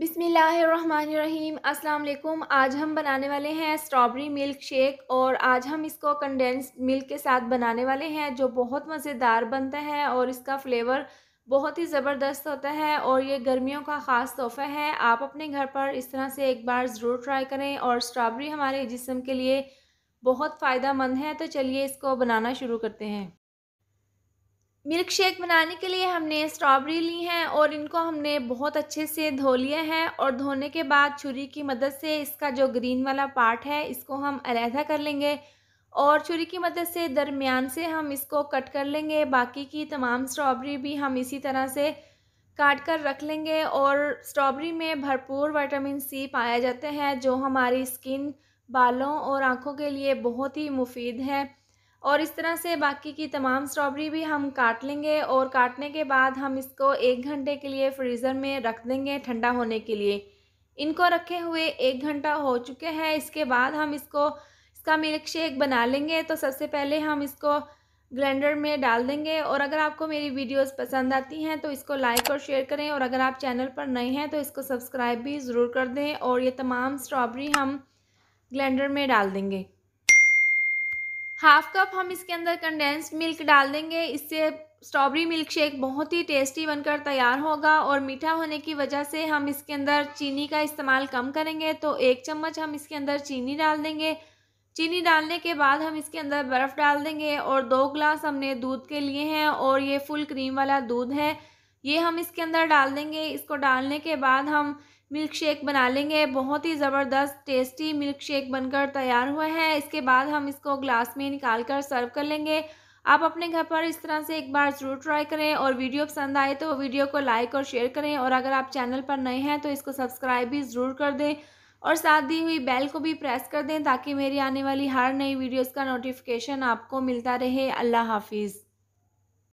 बिसमीम् अलकुम आज हम बनाने वाले हैं स्ट्रॉबेरी मिल्क शेक और आज हम इसको कंडेंस्ड मिल्क के साथ बनाने वाले हैं जो बहुत मज़ेदार बनता है और इसका फ्लेवर बहुत ही ज़बरदस्त होता है और ये गर्मियों का ख़ास तोहफ़ा है आप अपने घर पर इस तरह से एक बार ज़रूर ट्राई करें और स्ट्रॉबेरी हमारे जिसम के लिए बहुत फ़ायदा मंद है तो चलिए इसको बनाना शुरू करते हैं मिल्क शेक बनाने के लिए हमने स्ट्रॉबेरी ली हैं और इनको हमने बहुत अच्छे से धो लिए हैं और धोने के बाद छुरी की मदद से इसका जो ग्रीन वाला पार्ट है इसको हम अलहदा कर लेंगे और छुरी की मदद से दरमियान से हम इसको कट कर लेंगे बाकी की तमाम स्ट्रॉबेरी भी हम इसी तरह से काट कर रख लेंगे और स्ट्रॉबेरी में भरपूर विटामिन सी पाया जाते हैं जो हमारी स्किन बालों और आँखों के लिए बहुत ही मुफीद है और इस तरह से बाकी की तमाम स्ट्रॉबेरी भी हम काट लेंगे और काटने के बाद हम इसको एक घंटे के लिए फ्रीज़र में रख देंगे ठंडा होने के लिए इनको रखे हुए एक घंटा हो चुके हैं इसके बाद हम इसको इसका मिल्क शेक बना लेंगे तो सबसे पहले हम इसको ग्लैंडर में डाल देंगे और अगर आपको मेरी वीडियोस पसंद आती हैं तो इसको लाइक और शेयर करें और अगर आप चैनल पर नए हैं तो इसको सब्सक्राइब भी ज़रूर कर दें और ये तमाम स्ट्रॉबेरी हम ग्लैंडर में डाल देंगे हाफ कप हम इसके अंदर कंडेंस्ड मिल्क डाल देंगे इससे स्ट्रॉबेरी मिल्क शेक बहुत ही टेस्टी बनकर तैयार होगा और मीठा होने की वजह से हम इसके अंदर चीनी का इस्तेमाल कम करेंगे तो एक चम्मच हम इसके अंदर चीनी डाल देंगे चीनी डालने के बाद हम इसके अंदर बर्फ़ डाल देंगे और दो ग्लास हमने दूध के लिए हैं और ये फुल क्रीम वाला दूध है ये हम इसके अंदर डाल देंगे इसको डालने के बाद हम मिल्क शेक बना लेंगे बहुत ही ज़बरदस्त टेस्टी मिल्क शेक बनकर तैयार हुआ है इसके बाद हम इसको ग्लास में निकाल कर सर्व कर लेंगे आप अपने घर पर इस तरह से एक बार ज़रूर ट्राई करें और वीडियो पसंद आए तो वीडियो को लाइक और शेयर करें और अगर आप चैनल पर नए हैं तो इसको सब्सक्राइब भी ज़रूर कर दें और साथ दी हुई बेल को भी प्रेस कर दें ताकि मेरी आने वाली हर नई वीडियोज़ का नोटिफिकेशन आपको मिलता रहे अल्लाह हाफिज़